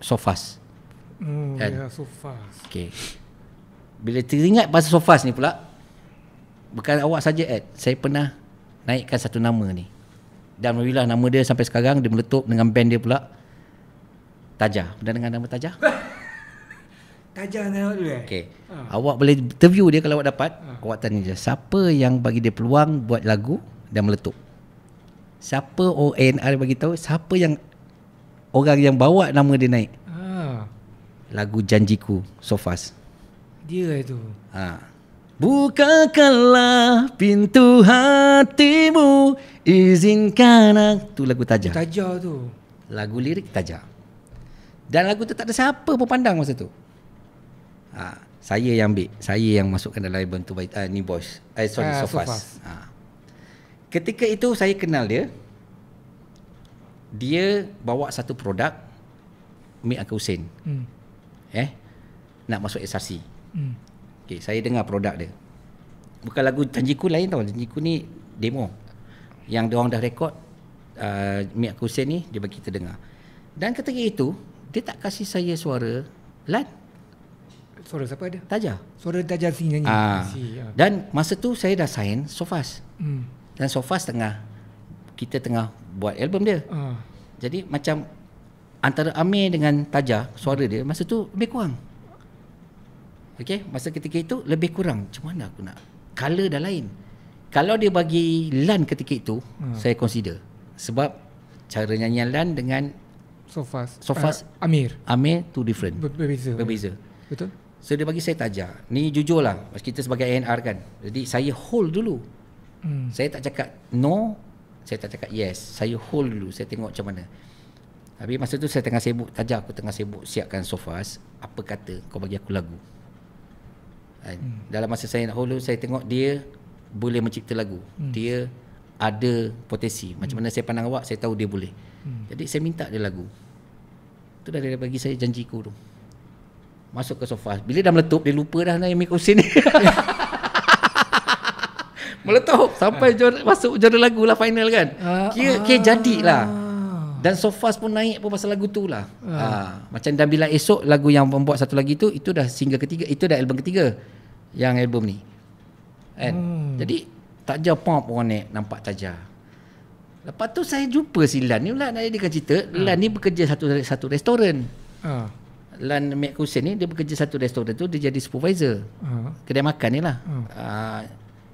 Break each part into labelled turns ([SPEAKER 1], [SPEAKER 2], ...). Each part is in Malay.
[SPEAKER 1] Sofas
[SPEAKER 2] Hmm, kan? ya, sofas
[SPEAKER 1] Okay Bila teringat pasal sofas ni pula Bukan awak saja Ed Saya pernah naikkan satu nama ni Dan Alhamdulillah nama dia sampai sekarang Dia meletup dengan band dia pula Tajah Pernah dengar nama Tajah?
[SPEAKER 2] Tajah nama dulu eh? Okay ha.
[SPEAKER 1] Awak boleh interview dia kalau awak dapat ha. Awak tanya dia Siapa yang bagi dia peluang buat lagu dan meletup? siapa ONR bagi tahu siapa yang orang yang bawa nama dia naik.
[SPEAKER 2] Ha.
[SPEAKER 1] Lagu Janjiku Sofas. Dia itu. Ha. Bukakanlah pintu hatimu izinkan aku tu lagu tajam. Tajam tu. Lagu lirik tajam. Dan lagu tu tak ada siapa pun pandang masa tu. Ha. Saya yang ambil, saya yang masukkan dalam album tu baik uh, ah, ni boys. Eh sorry uh, ah, Sofas. Sofas. Ha. Ketika itu saya kenal dia. Dia bawa satu produk Mi Uncle Hussein. Hmm. Eh? Nak masuk SRC. Hmm. Okay, saya dengar produk dia. Bukan lagu Janjiku lain tau. Janjiku ni demo. Yang dia orang dah rekod uh, Mi Uncle Hussein ni dia bagi kita dengar. Dan ketika itu dia tak kasih saya suara Lan Suara siapa dia? Tajah Suara Tajah Singh nyanyi ah. ah. Dan masa tu saya dah sign Sofas hmm dan sofa setengah kita tengah buat album dia. Uh. Jadi macam antara Amir dengan Taja suara dia masa tu lebih kurang. okay? masa ketika itu lebih kurang. Macam mana aku nak? Color dah lain. Kalau dia bagi lan ketika itu, uh. saya consider. Sebab cara nyanyian lan dengan Sofas. Sofas uh, ah, Amir. Amir two different.
[SPEAKER 2] Berbeza. Berbeza. Betul?
[SPEAKER 1] So dia bagi saya Taja. Ni jujur lah. Kita sebagai ANR kan. Jadi saya hold dulu. Hmm. Saya tak cakap no, saya tak cakap yes. Saya hold dulu, saya tengok macam mana. Tapi masa tu saya tengah sibuk, tajak aku tengah sibuk siapkan sofas. Apa kata kau bagi aku lagu? Kan? Hmm. Dalam masa saya nak hold dulu, saya tengok dia boleh mencipta lagu. Hmm. Dia ada potensi. Macam hmm. mana saya pandang awak, saya tahu dia boleh. Hmm. Jadi saya minta dia lagu. Tu dah dia bagi saya janji kurung. Masuk ke sofa. Bila dah meletup, dia lupa dah lah nak ambil kursi ni. Meletup sampai ah. jor, masuk jurnal lagu lah final kan. Ah, kira, kira ah. jadi lah. Dan Sofas pun naik pun pasal lagu tu lah. Ha. Macam dah bila esok lagu yang membuat satu lagi tu, itu dah single ketiga, itu dah album ketiga yang album ni. Kan? Hmm. Jadi tak jauh pop orang ni nampak tak Lepas tu saya jumpa si Lan ni lah Nanti dia akan cerita ha. Lan ni bekerja satu satu restoran ha. Lan Mek Kusin ni Dia bekerja satu restoran tu Dia jadi supervisor ha. Kedai makan ni lah ha.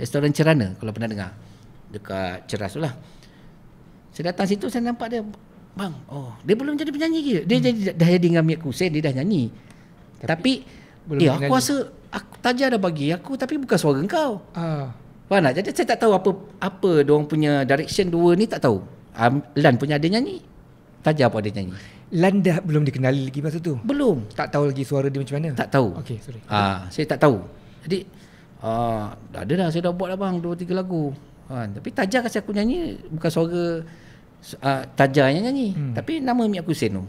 [SPEAKER 1] Restoran Cerana kalau pernah dengar. Dekat Ceras tu lah. Saya datang situ saya nampak dia bang oh dia belum jadi penyanyi ke? Dia hmm. jadi dah jadi dengan Mirku Hussein dia dah nyanyi. Tapi, tapi eh, aku rasa aku tajam dah bagi aku tapi bukan suara engkau. Ah. Uh. Nak? jadi saya tak tahu apa apa dia punya direction dua ni tak tahu. Um, Lan punya ada nyanyi. Tajam pun ada nyanyi.
[SPEAKER 2] Lan dah belum dikenali lagi masa tu? Belum. Tak tahu lagi suara dia macam mana? Tak tahu. Okay, sorry. Ah, saya tak tahu. Jadi
[SPEAKER 1] Ah, dah ada dah saya dah buat bang dua tiga lagu. Ha, tapi Taja kasi aku nyanyi bukan suara uh, Taja nyanyi. Hmm. Tapi nama mi aku Senu.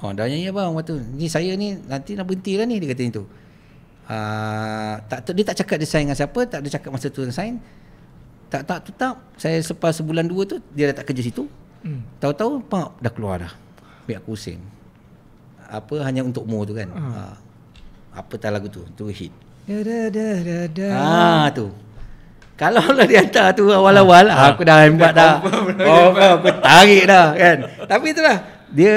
[SPEAKER 1] Oh, dah nyanyi abang waktu Ni saya ni nanti nak berhenti lah ni dia kata itu. Uh, ah, tak dia tak cakap dia sign dengan siapa, tak ada cakap masa tu dia sign. Tak tak tetap saya selepas sebulan dua tu dia dah tak kerja situ. Hmm. Tahu-tahu pak dah keluar dah. Mi aku Sen. Apa hanya untuk mu tu kan. Hmm. Uh, apa tak lagu tu? Tu hit.
[SPEAKER 2] Ah tu. Kalau lah dia hantar tu awal-awal ah. ah aku dah hebat dah. Oh, aku tarik dah kan.
[SPEAKER 1] tapi itulah dia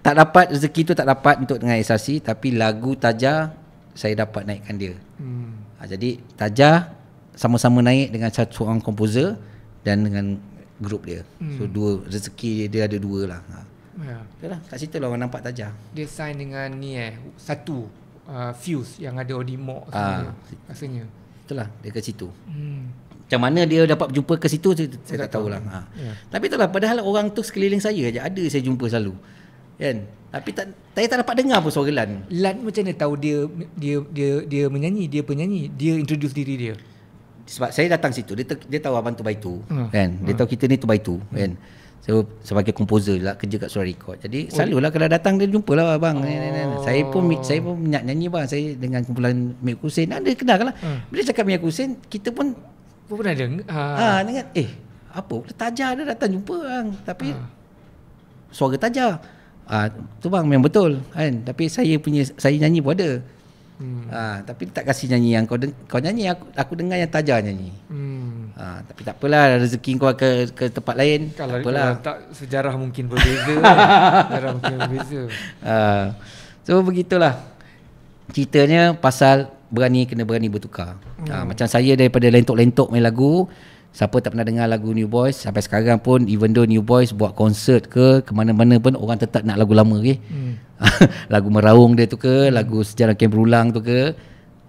[SPEAKER 1] tak dapat rezeki tu tak dapat untuk dengan Isasi tapi lagu Taja saya dapat naikkan dia. Hmm. Ah, jadi Taja sama-sama naik dengan satu orang komposer dan dengan grup dia. Hmm. So dua rezeki dia, dia ada dua lah. Ah. Ya. Yeah. Itulah kat situ lah orang nampak Taja.
[SPEAKER 2] Dia sign dengan ni eh satu uh, fuse yang ada Odimok ha. Ah. rasanya.
[SPEAKER 1] Itulah dia ke situ. Hmm. Macam mana dia dapat jumpa ke situ saya, saya tak, tak tahulah. Tahu. Ha. Ya. Tapi itulah padahal orang tu sekeliling saya aja ada saya jumpa selalu. Kan? Tapi tak saya tak dapat dengar pun suara Lan.
[SPEAKER 2] Lan macam mana tahu dia dia dia dia menyanyi, dia penyanyi,
[SPEAKER 1] dia introduce diri dia. Sebab saya datang situ, dia ter, dia tahu abang tu baik tu, hmm. kan? Dia hmm. tahu kita ni tu baik tu, hmm. kan? So, sebagai komposer lah kerja kat Suara Record. Jadi oh. selalulah kalau datang dia jumpalah abang. Oh. Saya pun saya pun nyanyi, nyanyi bang saya dengan kumpulan Mek Kusin. Ada kenal lah. Hmm. Bila cakap Mek Kusin, kita pun pun pernah dengar. Ha. Ah, ha dengan eh apa kita tajar dia datang jumpa bang. Tapi ha. suara tajar. ha, ah, tu bang memang betul kan. Tapi saya punya saya nyanyi pun ada. Hmm. Ha, tapi tak kasi nyanyi yang kau deng- kau nyanyi aku aku dengar yang tajam nyanyi.
[SPEAKER 2] Hmm.
[SPEAKER 1] Ha, tapi tak apalah rezeki kau ke ke tempat lain. Kalau tak apalah.
[SPEAKER 2] tak sejarah mungkin berbeza. kan. Sejarah mungkin berbeza.
[SPEAKER 1] Ha. So begitulah. Ceritanya pasal berani kena berani bertukar. Hmm. Ha, macam saya daripada lentok-lentok main lagu, siapa tak pernah dengar lagu New Boys sampai sekarang pun even though New Boys buat konsert ke kemana mana-mana pun orang tetap nak lagu lama okay? Hmm. lagu meraung dia tu ke lagu sejarah kem berulang tu ke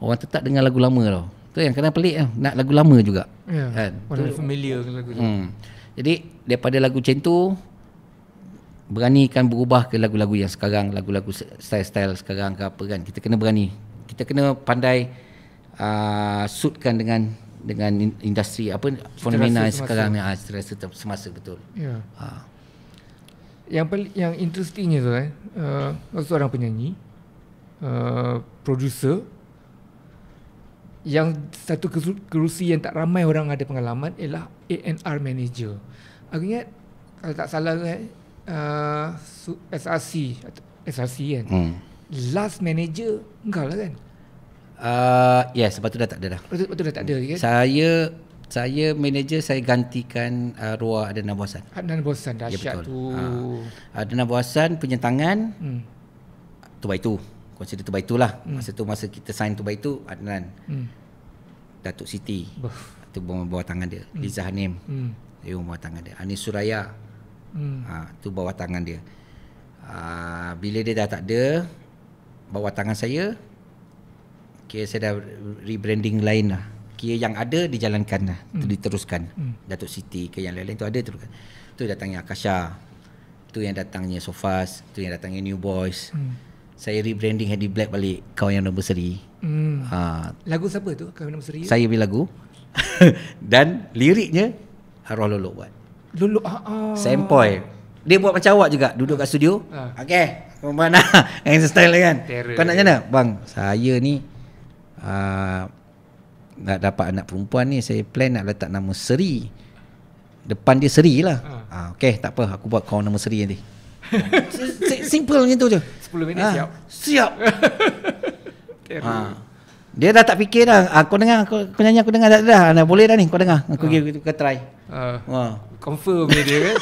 [SPEAKER 1] orang tetap dengar lagu lama tau tu yang kena pelik nak lagu lama juga
[SPEAKER 2] yeah. kan familiar dengan lagu tu
[SPEAKER 1] hmm. jadi daripada lagu macam tu beranikan berubah ke lagu-lagu yang sekarang lagu-lagu style-style sekarang ke apa kan kita kena berani kita kena pandai uh, suitkan dengan dengan industri apa fenomena sekarang ni ha, semasa betul
[SPEAKER 2] yeah. Ya. ha yang paling yang interestingnya tu eh uh, seorang penyanyi uh, producer yang satu kerusi yang tak ramai orang ada pengalaman ialah A&R manager aku ingat kalau tak salah kan eh, uh, SRC SRC kan hmm. last manager engkau lah kan
[SPEAKER 1] uh, yes sebab tu dah tak ada dah sebab tu dah tak ada kan saya saya manager saya gantikan uh, Ruah Adnan Buasan. Adnan Buasan ya, dahsyat ya, tu. Ha. Adnan Buasan punya tangan. Hmm. Tu baik tu. Consider tu baik tu lah. Hmm. Masa tu masa kita sign tu baik tu Adnan. Hmm. Datuk Siti. Tu bawa, bawa tangan dia. Hmm. Liza Hanim. Hmm. Dia bawa tangan dia. Anis Suraya. Hmm. Ha, tu bawa tangan dia. Ha, bila dia dah tak ada bawa tangan saya. Okay, saya dah rebranding lain lah kira yang ada dijalankan lah hmm. diteruskan hmm. Datuk Siti ke yang lain-lain tu ada teruskan tu datangnya Akasha tu yang datangnya Sofas tu yang datangnya New Boys hmm. saya rebranding Hedy Black balik Kau Yang Nombor Seri hmm. ha. lagu siapa tu Kau Yang Nombor Seri saya beli lagu dan liriknya Arwah Lolok buat
[SPEAKER 2] Lolok ah, ah. Sampoi.
[SPEAKER 1] dia buat macam awak juga duduk ah. kat studio ah. okey
[SPEAKER 2] mana lah. yang style kan Terror. kau nak jana
[SPEAKER 1] bang saya ni uh, nak dapat anak perempuan ni saya plan nak letak nama Seri. Depan dia Seri lah. Ha. Ah, ha, okay, tak apa. Aku buat kau nama Seri nanti. Simple macam tu je.
[SPEAKER 2] 10 minit ah, siap. Siap. ah.
[SPEAKER 1] Dia dah tak fikir dah. Aku dengar, kau, kau aku dengar dah. dah. Nah, boleh dah ni kau dengar. Aku pergi ke try. Ha. Ah. Confirm dia kan.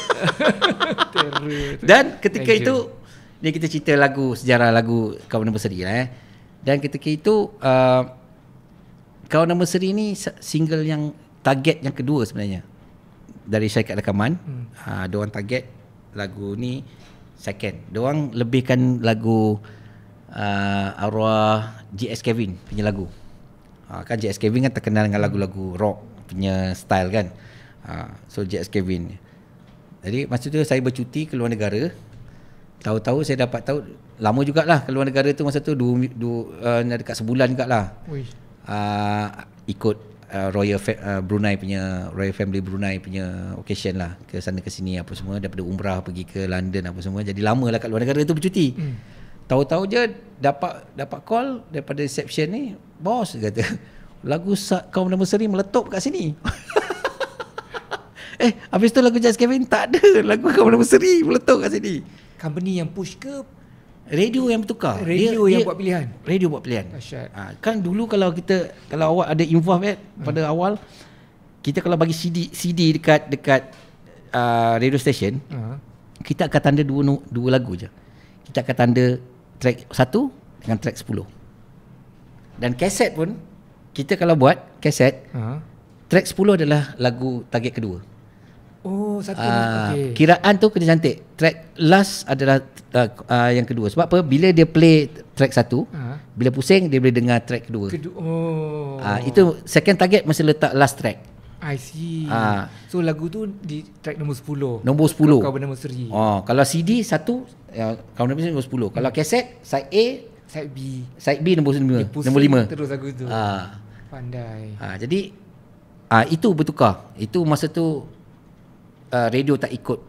[SPEAKER 1] Dan ketika Angel. itu, ni kita cerita lagu, sejarah lagu kau nama Seri lah eh. Dan ketika itu, uh, kau nama Seri ni single yang target yang kedua sebenarnya dari syarikat rekaman. Hmm. Ha, ah, diorang target lagu ni second. Diorang lebihkan lagu uh, arwah GS Kevin punya lagu. Ha, kan GS Kevin kan terkenal dengan lagu-lagu rock punya style kan. Ha, so GS Kevin. Jadi masa tu saya bercuti ke luar negara. Tahu-tahu saya dapat tahu lama jugaklah ke luar negara tu masa tu dua, dua, uh, dekat sebulan jugaklah. Ui uh, ikut uh, Royal fa- uh, Brunei punya Royal Family Brunei punya occasion lah ke sana ke sini apa semua daripada umrah pergi ke London apa semua jadi lama lah kat luar negara tu bercuti hmm. tahu-tahu je dapat dapat call daripada reception ni bos kata lagu sa kau nama seri meletup kat sini eh habis tu lagu Jazz Kevin tak ada lagu kau nama seri meletup kat sini company yang push ke Radio yang bertukar. Radio dia, yang dia, buat pilihan. Radio buat pilihan. Ha, kan dulu kalau kita kalau awak ada involve eh kan, hmm. pada awal kita kalau bagi CD CD dekat dekat uh, radio station hmm. kita akan tanda dua dua lagu je. Kita akan tanda track satu dengan track sepuluh. Dan kaset pun kita kalau buat kaset hmm. track sepuluh adalah lagu target kedua.
[SPEAKER 2] Oh satu uh, ah, okay.
[SPEAKER 1] Kiraan tu kena cantik Track last adalah uh, uh, Yang kedua Sebab apa Bila dia play track satu uh. Bila pusing Dia boleh dengar track kedua, kedua.
[SPEAKER 2] Oh
[SPEAKER 1] uh, Itu second target Mesti letak last track
[SPEAKER 2] I see uh. So lagu tu Di track nombor 10 Nombor 10 Kalau ya, kau bernama Seri uh,
[SPEAKER 1] Kalau CD satu uh, Kau bernama Seri nombor 10 hmm. Kalau kaset
[SPEAKER 2] Side A Side B
[SPEAKER 1] Side B nombor 5 Dia pusing nombor lima. terus lagu tu uh.
[SPEAKER 2] Pandai
[SPEAKER 1] uh, Jadi uh, Itu bertukar Itu masa tu uh, radio tak ikut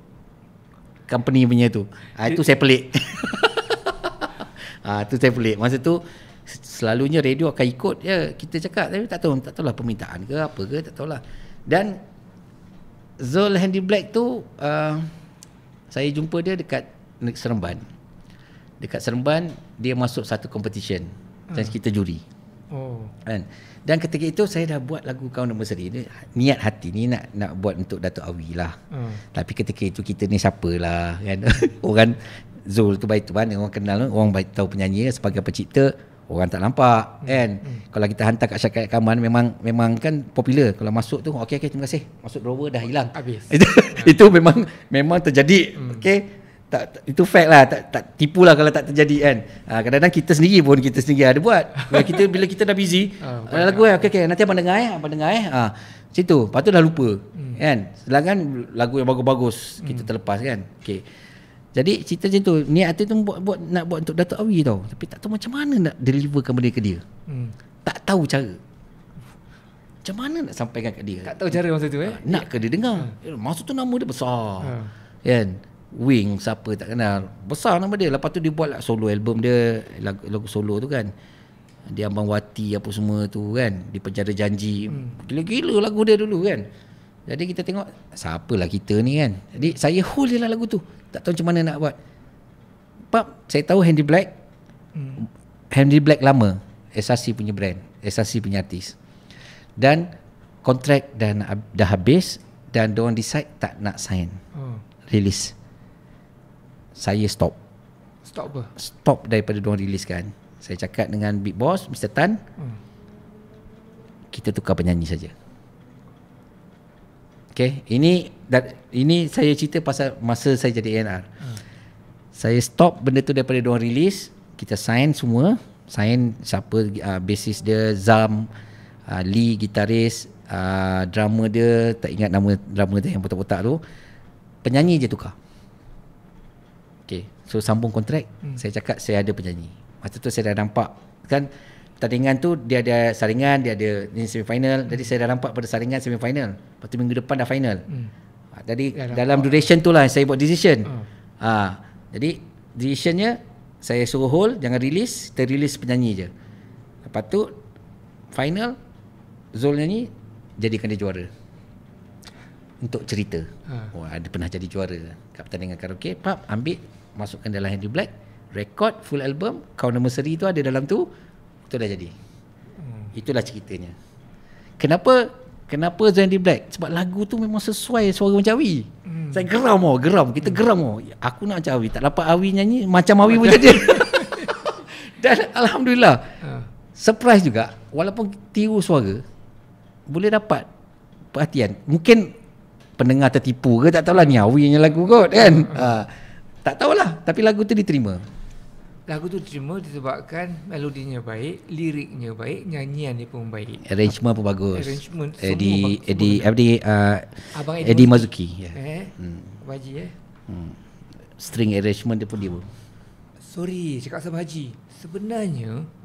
[SPEAKER 1] company punya tu. Ah itu saya pelik. Ah itu saya pelik. Masa tu selalunya radio akan ikut ya kita cakap tapi tak tahu tak tahu lah permintaan ke apa ke tak tahulah. Dan Zul Handy Black tu uh, saya jumpa dia dekat Seremban. Dekat Seremban dia masuk satu competition dan hmm. kita juri. Oh. Kan? Dan ketika itu saya dah buat lagu Kau Nama Seri ni niat hati ni nak nak buat untuk Datuk Awi lah. Hmm. Tapi ketika itu kita ni siapalah kan. orang Zul tu baik tu kan orang kenal orang baik tahu penyanyi sebagai pencipta orang tak nampak hmm. kan. Hmm. Kalau kita hantar kat syarikat rakaman memang memang kan popular kalau masuk tu okey okey terima kasih. Masuk drawer dah hilang. Habis. itu, hmm. itu memang memang terjadi hmm. okey tak, tak itu fact lah tak, tak tipu lah kalau tak terjadi kan ha, kadang-kadang kita sendiri pun kita sendiri ada buat bila kita bila kita dah busy ha, ah, lagu eh okey okey nanti abang dengar eh abang dengar eh ha, macam lepas tu dah lupa hmm. kan sedangkan lagu yang bagus-bagus kita hmm. terlepas kan okey jadi cerita macam tu niat hati tu buat, buat nak buat untuk Datuk Awi tau tapi tak tahu macam mana nak deliverkan benda ke dia hmm. tak tahu cara macam mana nak sampaikan ke dia tak tahu cara masa tu eh nak ke dia dengar hmm. masa tu nama dia besar hmm. kan Wing siapa tak kenal Besar nama dia Lepas tu dia buat lah solo album dia lagu, lagu solo tu kan Dia Ambang Wati apa semua tu kan Di Penjara Janji hmm. Gila-gila lagu dia dulu kan Jadi kita tengok Siapalah kita ni kan Jadi saya hold je lah lagu tu Tak tahu macam mana nak buat Pak saya tahu Handy Black hmm. Handy Black lama SRC punya brand SRC punya artis Dan Kontrak dah, dah habis Dan diorang decide tak nak sign oh. Release saya stop.
[SPEAKER 2] Stop apa? Stop
[SPEAKER 1] daripada diorang release kan. Saya cakap dengan Big Boss, Mr. Tan, hmm. kita tukar penyanyi saja. Okay, ini dan ini saya cerita pasal masa saya jadi A&R. Hmm. Saya stop benda tu daripada diorang rilis. kita sign semua, sign siapa uh, ah, basis dia, Zam, uh, Lee gitaris, uh, ah, drama dia, tak ingat nama drama dia yang botak-botak tu. Penyanyi je tukar. So sambung kontrak hmm. Saya cakap saya ada penyanyi Masa tu saya dah nampak Kan tandingan tu dia ada saringan Dia ada ni semi final hmm. Jadi saya dah nampak pada saringan semi final Lepas tu minggu depan dah final hmm. Ha, jadi ya, dalam nampak. duration tu lah saya buat decision oh. ha. Jadi decisionnya Saya suruh hold Jangan release Kita release penyanyi je Lepas tu Final Zul nyanyi Jadikan dia juara untuk cerita ha. Oh ada pernah jadi juara Kat pertandingan karaoke Pap ambil masukkan dalam Henry Black record full album kau nama seri tu ada dalam tu tu dah jadi hmm. itulah ceritanya kenapa kenapa Zandy Black sebab lagu tu memang sesuai suara macam Awi hmm. saya geram oh geram kita hmm. geram oh aku nak macam Awi tak dapat Awi nyanyi macam Awi pun jadi dan Alhamdulillah ha. surprise juga walaupun tiru suara boleh dapat perhatian mungkin pendengar tertipu ke tak tahulah ni Awi nyanyi lagu kot kan hmm. ha. Tak tahulah Tapi lagu tu diterima
[SPEAKER 2] Lagu tu diterima disebabkan Melodinya baik Liriknya baik Nyanyiannya pun baik Arrangement pun bagus Arrangement semua Edi,
[SPEAKER 1] bagus Edi, semua Edi, uh, Abang Edi, Edi Mazuki yeah. Eh Baji hmm. eh hmm. String arrangement dia pun dia
[SPEAKER 2] Sorry Cakap sama Haji Sebenarnya